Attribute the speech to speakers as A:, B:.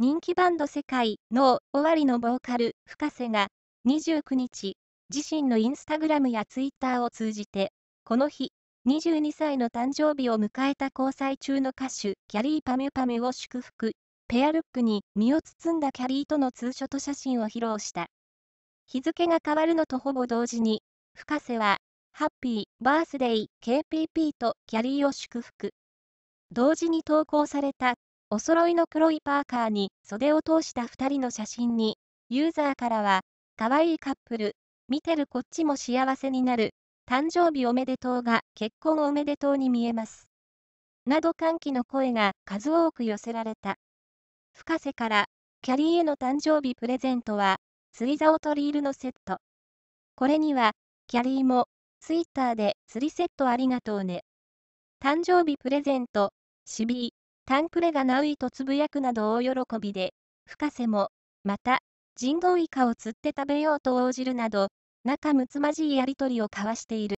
A: 人気バンド世界の終わりのボーカル、深瀬が、29日、自身のインスタグラムやツイッターを通じて、この日、22歳の誕生日を迎えた交際中の歌手、キャリーパミュパミュを祝福、ペアルックに身を包んだキャリーとのツーショット写真を披露した。日付が変わるのとほぼ同時に、深瀬は、ハッピーバースデイ KPP とキャリーを祝福。同時に投稿されたお揃いの黒いパーカーに袖を通した2人の写真に、ユーザーからは、可愛いカップル、見てるこっちも幸せになる、誕生日おめでとうが結婚おめでとうに見えます。など歓喜の声が数多く寄せられた。深瀬から、キャリーへの誕生日プレゼントは、釣り竿とリールのセット。これには、キャリーも、ツイッターで釣りセットありがとうね。誕生日プレゼント、シビー。タンプレがナウイとつぶやくなど大喜びで、深瀬も、また、人道イカを釣って食べようと応じるなど、仲睦まじいやりとりを交わしている。